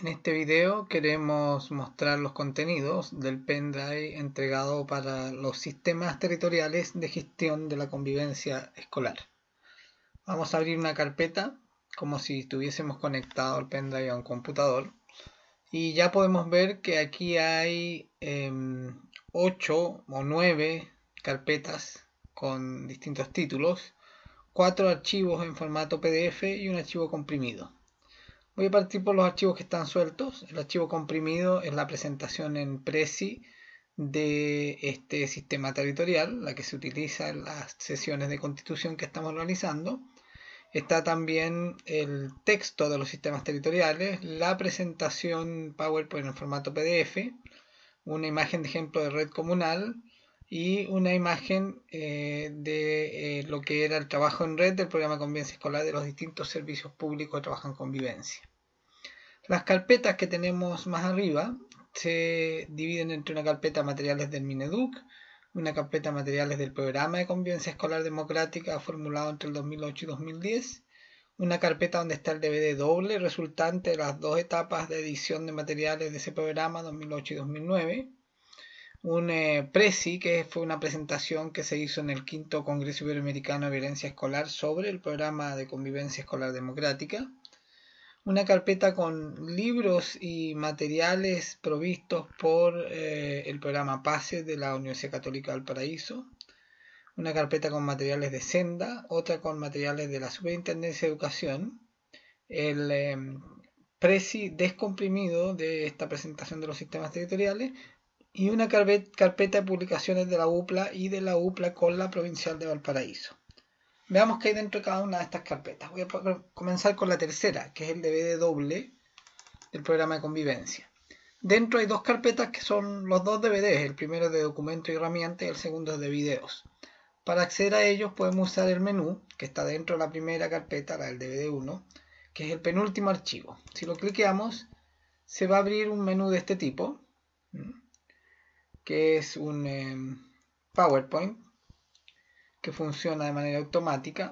En este video queremos mostrar los contenidos del pendrive entregado para los sistemas territoriales de gestión de la convivencia escolar. Vamos a abrir una carpeta como si estuviésemos conectado el pendrive a un computador y ya podemos ver que aquí hay em, ocho 8 o 9 carpetas con distintos títulos, cuatro archivos en formato PDF y un archivo comprimido. Voy a partir por los archivos que están sueltos. El archivo comprimido es la presentación en Prezi de este sistema territorial, la que se utiliza en las sesiones de constitución que estamos realizando. Está también el texto de los sistemas territoriales, la presentación PowerPoint en formato PDF, una imagen de ejemplo de red comunal y una imagen eh, de eh, lo que era el trabajo en red del programa de convivencia escolar de los distintos servicios públicos que trabajan convivencia. Las carpetas que tenemos más arriba se dividen entre una carpeta materiales del Mineduc, una carpeta materiales del programa de convivencia escolar democrática formulado entre el 2008 y 2010, una carpeta donde está el DVD doble resultante de las dos etapas de edición de materiales de ese programa 2008 y 2009, un eh, presi que fue una presentación que se hizo en el quinto Congreso Iberoamericano de Violencia Escolar sobre el programa de convivencia escolar democrática, una carpeta con libros y materiales provistos por eh, el programa PASE de la Universidad Católica de Valparaíso, una carpeta con materiales de Senda, otra con materiales de la Superintendencia de Educación, el em, preci descomprimido de esta presentación de los sistemas territoriales y una carpeta de publicaciones de la UPLA y de la UPLA con la provincial de Valparaíso. Veamos qué hay dentro de cada una de estas carpetas. Voy a comenzar con la tercera, que es el DVD doble del programa de convivencia. Dentro hay dos carpetas que son los dos DVDs, el primero es de documento y herramientas y el segundo es de videos. Para acceder a ellos podemos usar el menú que está dentro de la primera carpeta, la del DVD1, que es el penúltimo archivo. Si lo cliqueamos, se va a abrir un menú de este tipo, que es un em, PowerPoint, que funciona de manera automática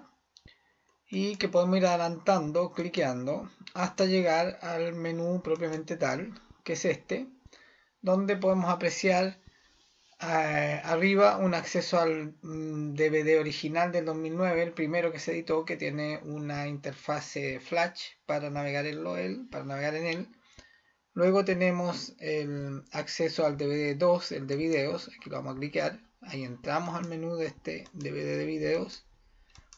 y que podemos ir adelantando, cliqueando, hasta llegar al menú propiamente tal, que es este, donde podemos apreciar eh, arriba un acceso al DVD mm, original del 2009, el primero que se editó, que tiene una interfase flash para navegar en, para navegar en él. Luego tenemos el acceso al DVD 2, el de videos, aquí lo vamos a cliquear ahí entramos al menú de este DVD de videos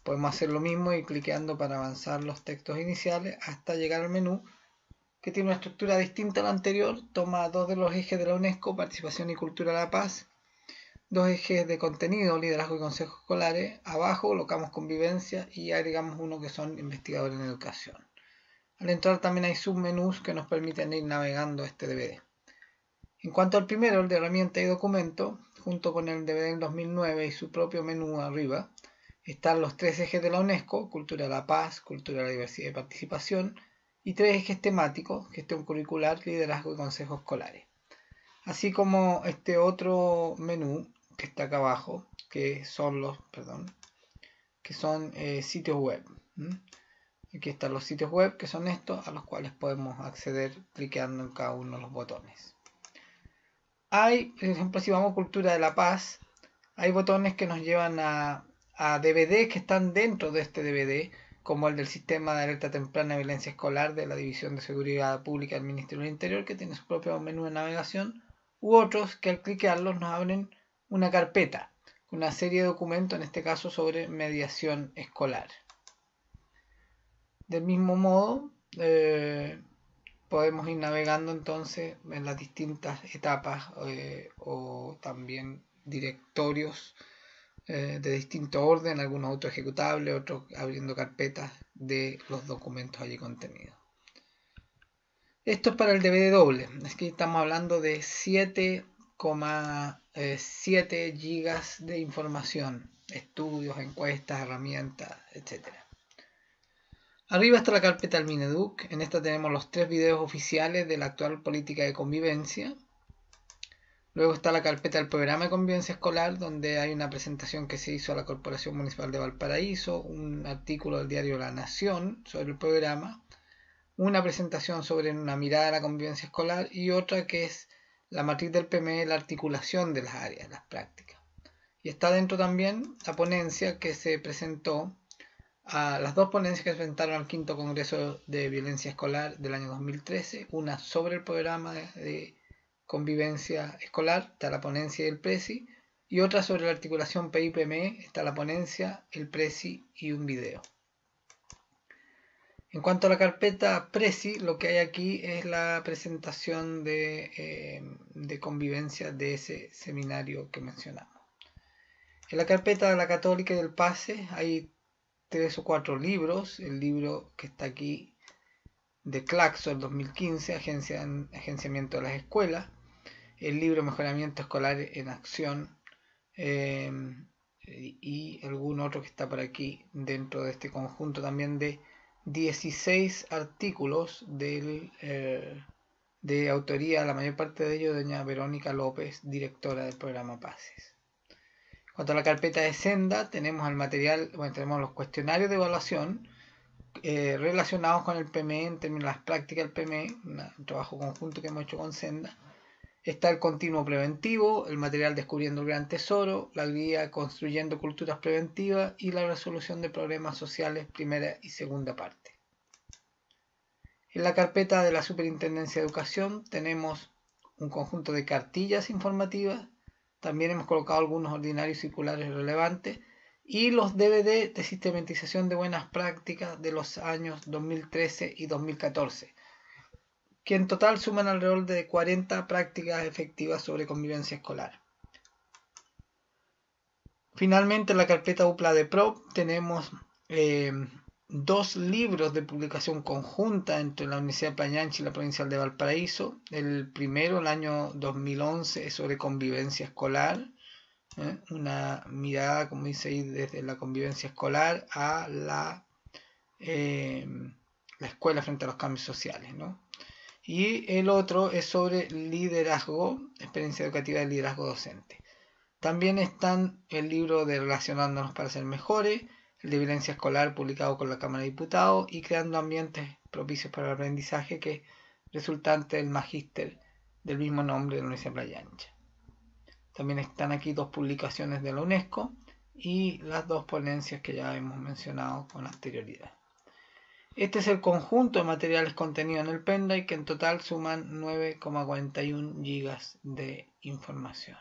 podemos hacer lo mismo y cliqueando para avanzar los textos iniciales hasta llegar al menú que tiene una estructura distinta a la anterior, toma dos de los ejes de la UNESCO, participación y cultura de la paz, dos ejes de contenido, liderazgo y consejos escolares, abajo colocamos convivencia y agregamos uno que son investigadores en educación. Al entrar también hay submenús que nos permiten ir navegando este DVD. En cuanto al primero, el de herramienta y documento, junto con el DVD en 2009 y su propio menú arriba, están los tres ejes de la UNESCO, Cultura de la Paz, Cultura de la Diversidad y Participación, y tres ejes temáticos, gestión curricular, liderazgo y consejos escolares. Así como este otro menú que está acá abajo, que son los, perdón, que son eh, sitios web. Aquí están los sitios web, que son estos, a los cuales podemos acceder cliqueando en cada uno de los botones. Hay, por ejemplo, si vamos a Cultura de la Paz, hay botones que nos llevan a, DVD que están dentro de este DVD, como el del Sistema de Alerta Temprana de Violencia Escolar de la División de Seguridad Pública del Ministerio del Interior, que tiene su propio menú de navegación, u otros que al cliquearlos nos abren una carpeta una serie de documentos, en este caso sobre mediación escolar. Del mismo modo, eh, podemos ir navegando entonces en las distintas etapas eh, o también directorios eh, de distinto orden, algunos auto ejecutables, otros abriendo carpetas de los documentos allí contenidos. Esto es para el DVD doble, es que estamos hablando de 7,7 eh, gigas de información, estudios, encuestas, herramientas, etcétera. Arriba está la carpeta del Mineduc. En esta tenemos los tres videos oficiales de la actual política de convivencia. Luego está la carpeta del programa de convivencia escolar, donde hay una presentación que se hizo a la Corporación Municipal de Valparaíso, un artículo del diario La Nación sobre el programa, una presentación sobre una mirada a la convivencia escolar y otra que es la matriz del PME, la articulación de las áreas, las prácticas. Y está dentro también la ponencia que se presentó a las dos ponencias que se presentaron al quinto Congreso de Violencia Escolar del año 2013, una sobre el programa de, convivencia escolar, está la ponencia del PRESI, y otra sobre la articulación PIPM, e, está la ponencia, el PRESI y un video. En cuanto a la carpeta PRESI, lo que hay aquí es la presentación de, eh, de convivencia de ese seminario que mencionamos. En la carpeta de la Católica y del PASE hay tres o cuatro libros. El libro que está aquí de Claxo, en 2015, Agenciamiento de las Escuelas. El libro Mejoramiento Escolar en Acción. Em, y algún otro que está por aquí dentro de este conjunto también de 16 artículos del, eh, de autoría, la mayor parte de ellos, doña Verónica López, directora del programa PASES. Cuanto a la carpeta de senda, tenemos el material, bueno, tenemos los cuestionarios de evaluación eh, relacionados con el PME, en términos de las prácticas del PME, un trabajo conjunto que hemos hecho con senda. Está el continuo preventivo, el material descubriendo el gran tesoro, la guía construyendo culturas preventivas y la resolución de problemas sociales, primera y segunda parte. En la carpeta de la Superintendencia de Educación tenemos un conjunto de cartillas informativas, también hemos colocado algunos ordinarios circulares relevantes y los DVD de sistematización de buenas prácticas de los años 2013 y 2014, que en total suman alrededor de 40 prácticas efectivas sobre convivencia escolar. Finalmente, en la carpeta UPLA de Pro tenemos eh, dos libros de publicación conjunta entre la Universidad de Pañanchi y la Provincial de Valparaíso. El primero, el año 2011, es sobre convivencia escolar, ¿eh? una mirada, como dice ahí, desde la convivencia escolar a la, em, la escuela frente a los cambios sociales. Y el otro es sobre liderazgo, experiencia educativa de liderazgo docente. También están el libro de Relacionándonos para ser mejores, el de violencia escolar publicado con la Cámara de Diputados y creando ambientes propicios para el aprendizaje que resultante del magíster del mismo nombre de la Universidad Playa Ancha. También están aquí dos publicaciones de la UNESCO y las dos ponencias que ya hemos mencionado con anterioridad. Este es el conjunto de materiales contenidos en el pendrive que en total suman 9,41 gigas de información.